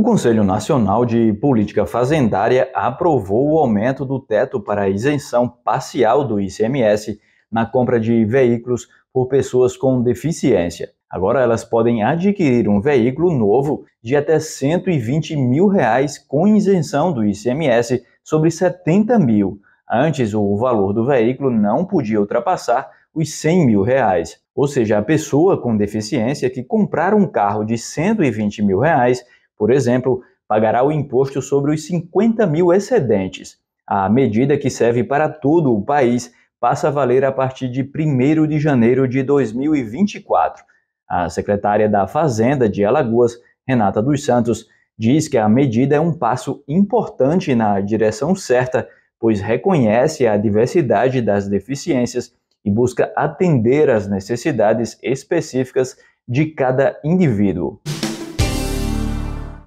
O Conselho Nacional de Política Fazendária aprovou o aumento do teto para a isenção parcial do ICMS na compra de veículos por pessoas com deficiência. Agora elas podem adquirir um veículo novo de até 120 mil reais com isenção do ICMS sobre 70 mil. Antes, o valor do veículo não podia ultrapassar os 100 mil reais. Ou seja, a pessoa com deficiência que comprar um carro de 120 mil reais por exemplo, pagará o imposto sobre os 50 mil excedentes. A medida que serve para todo o país passa a valer a partir de 1 de janeiro de 2024. A secretária da Fazenda de Alagoas, Renata dos Santos, diz que a medida é um passo importante na direção certa, pois reconhece a diversidade das deficiências e busca atender às necessidades específicas de cada indivíduo.